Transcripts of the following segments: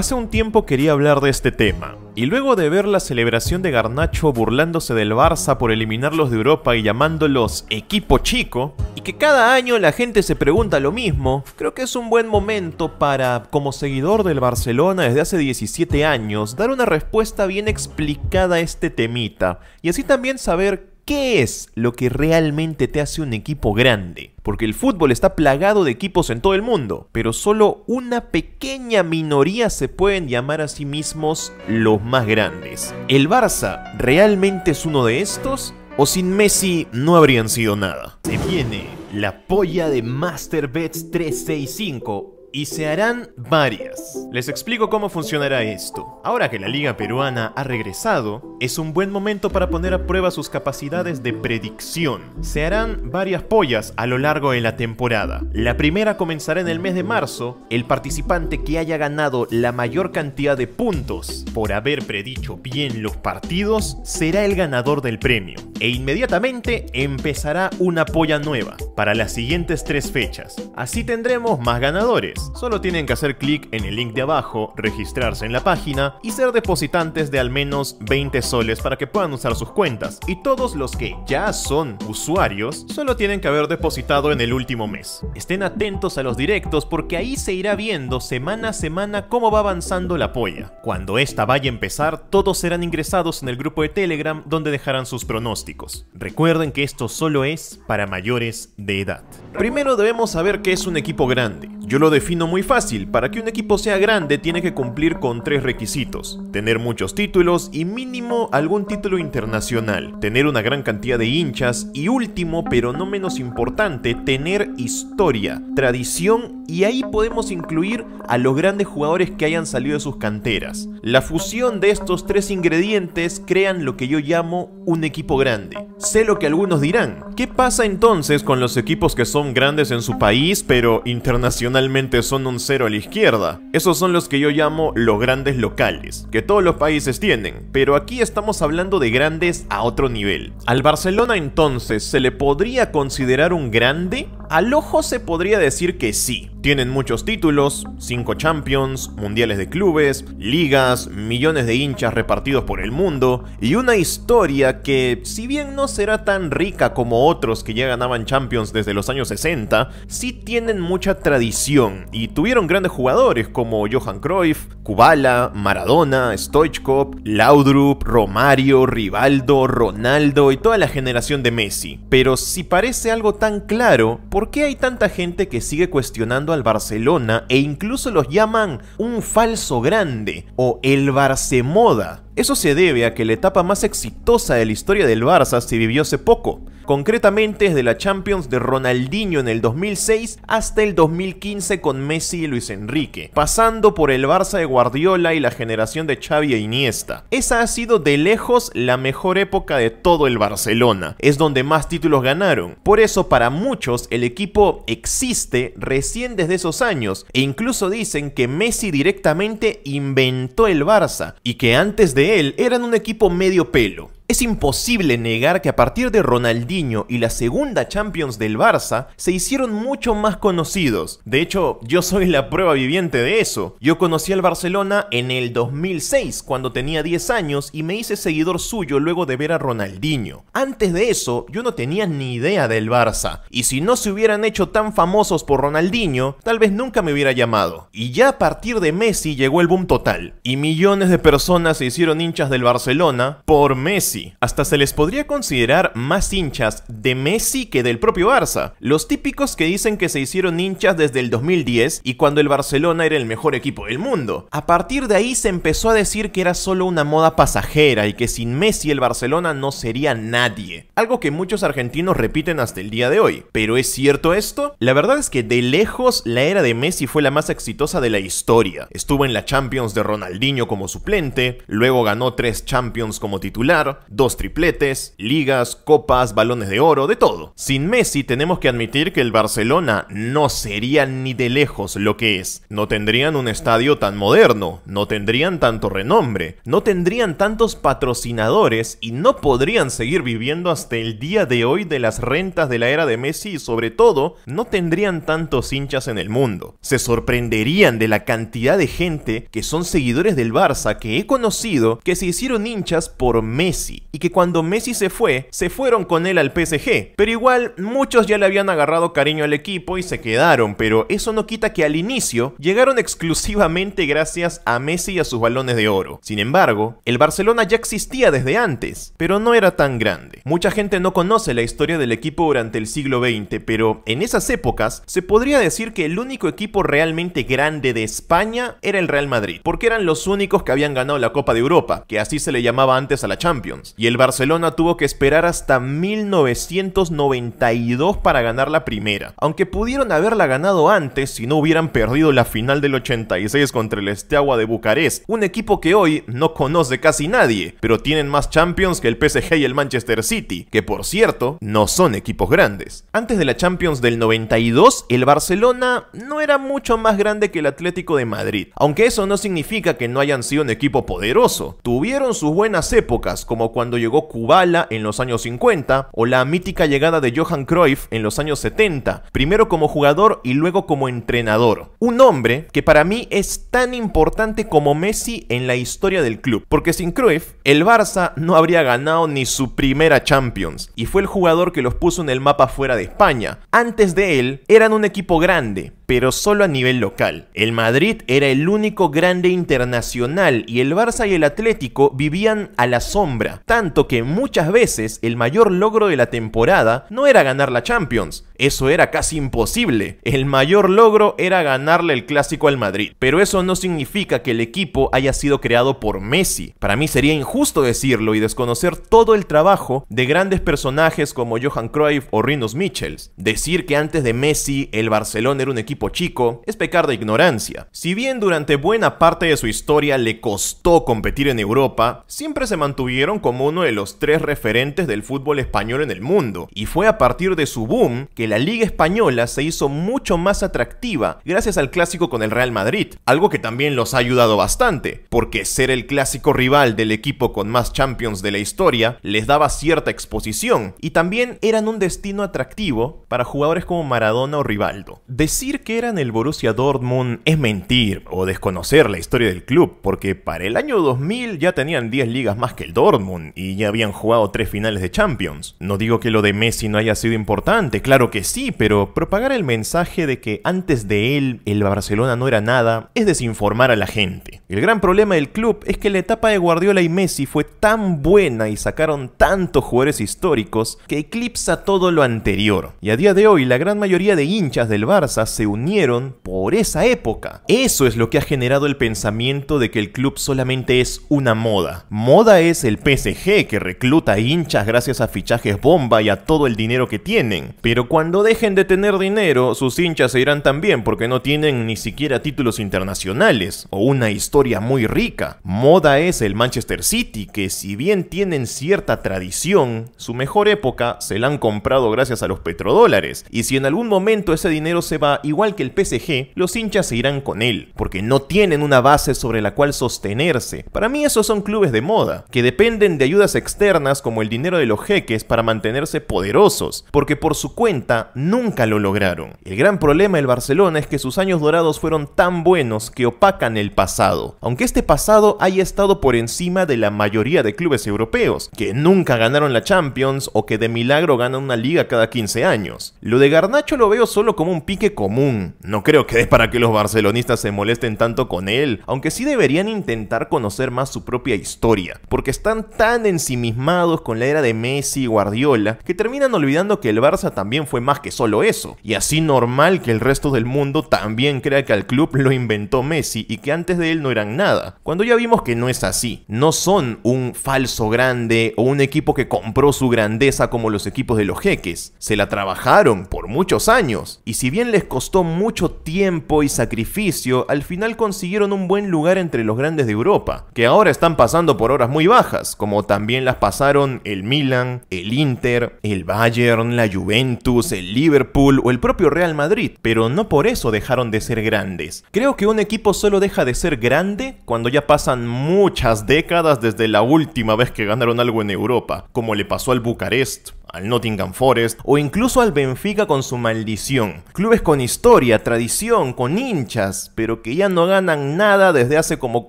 Hace un tiempo quería hablar de este tema, y luego de ver la celebración de Garnacho burlándose del Barça por eliminarlos de Europa y llamándolos equipo chico, y que cada año la gente se pregunta lo mismo, creo que es un buen momento para, como seguidor del Barcelona desde hace 17 años, dar una respuesta bien explicada a este temita, y así también saber ¿Qué es lo que realmente te hace un equipo grande? Porque el fútbol está plagado de equipos en todo el mundo, pero solo una pequeña minoría se pueden llamar a sí mismos los más grandes. ¿El Barça realmente es uno de estos? ¿O sin Messi no habrían sido nada? Se viene la polla de MasterBets 365 y se harán varias. Les explico cómo funcionará esto. Ahora que la Liga Peruana ha regresado, es un buen momento para poner a prueba sus capacidades de predicción. Se harán varias pollas a lo largo de la temporada. La primera comenzará en el mes de marzo. El participante que haya ganado la mayor cantidad de puntos por haber predicho bien los partidos será el ganador del premio. E inmediatamente empezará una polla nueva para las siguientes tres fechas. Así tendremos más ganadores. Solo tienen que hacer clic en el link de abajo, registrarse en la página y ser depositantes de al menos 20 soles para que puedan usar sus cuentas. Y todos los que ya son usuarios solo tienen que haber depositado en el último mes. Estén atentos a los directos porque ahí se irá viendo semana a semana cómo va avanzando la polla. Cuando esta vaya a empezar, todos serán ingresados en el grupo de Telegram donde dejarán sus pronósticos. Recuerden que esto solo es para mayores de edad. Primero debemos saber que es un equipo grande. Yo lo defino muy fácil, para que un equipo sea grande tiene que cumplir con tres requisitos, tener muchos títulos y mínimo algún título internacional, tener una gran cantidad de hinchas y último, pero no menos importante, tener historia, tradición y ahí podemos incluir a los grandes jugadores que hayan salido de sus canteras. La fusión de estos tres ingredientes crean lo que yo llamo un equipo grande. Sé lo que algunos dirán, ¿qué pasa entonces con los equipos que son grandes en su país pero internacionales? son un cero a la izquierda. Esos son los que yo llamo los grandes locales, que todos los países tienen, pero aquí estamos hablando de grandes a otro nivel. Al Barcelona entonces, ¿se le podría considerar un grande? Al ojo se podría decir que sí. Tienen muchos títulos, 5 Champions, Mundiales de Clubes, ligas, millones de hinchas repartidos por el mundo y una historia que, si bien no será tan rica como otros que ya ganaban Champions desde los años 60, sí tienen mucha tradición y tuvieron grandes jugadores como Johan Cruyff, Kubala, Maradona, Stoichkov, Laudrup, Romario, Rivaldo, Ronaldo y toda la generación de Messi. Pero si parece algo tan claro, ¿por qué hay tanta gente que sigue cuestionando al Barcelona e incluso los llaman un falso grande o el Barcemoda? Eso se debe a que la etapa más exitosa de la historia del Barça se vivió hace poco, concretamente desde la Champions de Ronaldinho en el 2006 hasta el 2015 con Messi y Luis Enrique, pasando por el Barça de Guardiola y la generación de Xavi e Iniesta. Esa ha sido de lejos la mejor época de todo el Barcelona, es donde más títulos ganaron. Por eso para muchos el equipo existe recién desde esos años e incluso dicen que Messi directamente inventó el Barça y que antes de él eran un equipo medio pelo. Es imposible negar que a partir de Ronaldinho y la segunda Champions del Barça, se hicieron mucho más conocidos. De hecho, yo soy la prueba viviente de eso. Yo conocí al Barcelona en el 2006, cuando tenía 10 años, y me hice seguidor suyo luego de ver a Ronaldinho. Antes de eso, yo no tenía ni idea del Barça, y si no se hubieran hecho tan famosos por Ronaldinho, tal vez nunca me hubiera llamado. Y ya a partir de Messi llegó el boom total, y millones de personas se hicieron hinchas del Barcelona por Messi. Hasta se les podría considerar más hinchas de Messi que del propio Barça. Los típicos que dicen que se hicieron hinchas desde el 2010 y cuando el Barcelona era el mejor equipo del mundo. A partir de ahí se empezó a decir que era solo una moda pasajera y que sin Messi el Barcelona no sería nadie. Algo que muchos argentinos repiten hasta el día de hoy. ¿Pero es cierto esto? La verdad es que de lejos la era de Messi fue la más exitosa de la historia. Estuvo en la Champions de Ronaldinho como suplente, luego ganó tres Champions como titular, dos tripletes, ligas, copas, balones de oro, de todo. Sin Messi tenemos que admitir que el Barcelona no sería ni de lejos lo que es. No tendrían un estadio tan moderno, no tendrían tanto renombre, no tendrían tantos patrocinadores y no podrían seguir viviendo hasta el día de hoy de las rentas de la era de Messi y sobre todo no tendrían tantos hinchas en el mundo. Se sorprenderían de la cantidad de gente que son seguidores del Barça que he conocido que se hicieron hinchas por Messi y que cuando Messi se fue, se fueron con él al PSG, pero igual muchos ya le habían agarrado cariño al equipo y se quedaron, pero eso no quita que al inicio llegaron exclusivamente gracias a Messi y a sus balones de oro. Sin embargo, el Barcelona ya existía desde antes, pero no era tan grande. Mucha gente no conoce la historia del equipo durante el siglo XX, pero en esas épocas se podría decir que el único equipo realmente grande de España era el Real Madrid, porque eran los únicos que habían ganado la Copa de Europa, que así se le llamaba antes a la Champions. Y el Barcelona tuvo que esperar hasta 1992 para ganar la primera. Aunque pudieron haberla ganado antes si no hubieran perdido la final del 86 contra el Esteagua de Bucarest, un equipo que hoy no conoce casi nadie, pero tienen más Champions que el PSG y el Manchester City, que por cierto, no son equipos grandes. Antes de la Champions del 92, el Barcelona no era mucho más grande que el Atlético de Madrid, aunque eso no significa que no hayan sido un equipo poderoso. Tuvieron sus buenas épocas, como cuando llegó Kubala en los años 50 o la mítica llegada de Johan Cruyff en los años 70, primero como jugador y luego como entrenador. Un hombre que para mí es tan importante como Messi en la historia del club, porque sin Cruyff el Barça no habría ganado ni su primera Champions y fue el jugador que los puso en el mapa fuera de España. Antes de él eran un equipo grande, pero solo a nivel local. El Madrid era el único grande internacional y el Barça y el Atlético vivían a la sombra, tanto que muchas veces el mayor logro de la temporada no era ganar la Champions, eso era casi imposible. El mayor logro era ganarle el clásico al Madrid, pero eso no significa que el equipo haya sido creado por Messi. Para mí sería injusto decirlo y desconocer todo el trabajo de grandes personajes como Johan Cruyff o Rinos Michels. Decir que antes de Messi el Barcelona era un equipo chico es pecar de ignorancia. Si bien durante buena parte de su historia le costó competir en Europa, siempre se mantuvieron como uno de los tres referentes del fútbol español en el mundo, y fue a partir de su boom que la Liga Española se hizo mucho más atractiva gracias al clásico con el Real Madrid, algo que también los ha ayudado bastante, porque ser el clásico rival del equipo con más Champions de la historia les daba cierta exposición, y también eran un destino atractivo para jugadores como Maradona o Rivaldo. Decir que que eran el Borussia Dortmund es mentir o desconocer la historia del club, porque para el año 2000 ya tenían 10 ligas más que el Dortmund y ya habían jugado 3 finales de Champions. No digo que lo de Messi no haya sido importante, claro que sí, pero propagar el mensaje de que antes de él el Barcelona no era nada es desinformar a la gente. El gran problema del club es que la etapa de Guardiola y Messi fue tan buena y sacaron tantos jugadores históricos que eclipsa todo lo anterior. Y a día de hoy la gran mayoría de hinchas del Barça se unieron por esa época. Eso es lo que ha generado el pensamiento de que el club solamente es una moda. Moda es el PSG que recluta hinchas gracias a fichajes bomba y a todo el dinero que tienen. Pero cuando dejen de tener dinero, sus hinchas se irán también porque no tienen ni siquiera títulos internacionales o una historia muy rica. Moda es el Manchester City que si bien tienen cierta tradición, su mejor época se la han comprado gracias a los petrodólares. Y si en algún momento ese dinero se va, igual igual que el PSG, los hinchas se irán con él, porque no tienen una base sobre la cual sostenerse. Para mí esos son clubes de moda, que dependen de ayudas externas como el dinero de los jeques para mantenerse poderosos, porque por su cuenta nunca lo lograron. El gran problema del Barcelona es que sus años dorados fueron tan buenos que opacan el pasado, aunque este pasado haya estado por encima de la mayoría de clubes europeos, que nunca ganaron la Champions o que de milagro ganan una liga cada 15 años. Lo de Garnacho lo veo solo como un pique común no creo que es para que los barcelonistas se molesten tanto con él, aunque sí deberían intentar conocer más su propia historia, porque están tan ensimismados con la era de Messi y Guardiola que terminan olvidando que el Barça también fue más que solo eso, y así normal que el resto del mundo también crea que al club lo inventó Messi y que antes de él no eran nada, cuando ya vimos que no es así, no son un falso grande o un equipo que compró su grandeza como los equipos de los jeques, se la trabajaron por muchos años, y si bien les costó mucho tiempo y sacrificio, al final consiguieron un buen lugar entre los grandes de Europa, que ahora están pasando por horas muy bajas, como también las pasaron el Milan, el Inter, el Bayern, la Juventus, el Liverpool o el propio Real Madrid, pero no por eso dejaron de ser grandes. Creo que un equipo solo deja de ser grande cuando ya pasan muchas décadas desde la última vez que ganaron algo en Europa, como le pasó al Bucarest, al Nottingham Forest o incluso al Benfica con su maldición. Clubes con historia historia, tradición, con hinchas, pero que ya no ganan nada desde hace como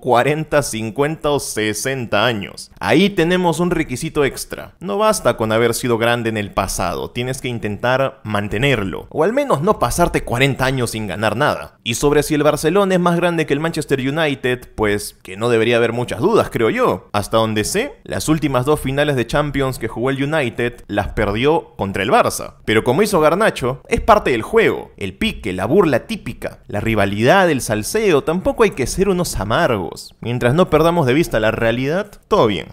40, 50 o 60 años. Ahí tenemos un requisito extra. No basta con haber sido grande en el pasado, tienes que intentar mantenerlo, o al menos no pasarte 40 años sin ganar nada. Y sobre si el Barcelona es más grande que el Manchester United, pues que no debería haber muchas dudas, creo yo. Hasta donde sé, las últimas dos finales de Champions que jugó el United las perdió contra el Barça. Pero como hizo Garnacho, es parte del juego, el pique, la burla típica, la rivalidad, el salseo, tampoco hay que ser unos amargos. Mientras no perdamos de vista la realidad, todo bien.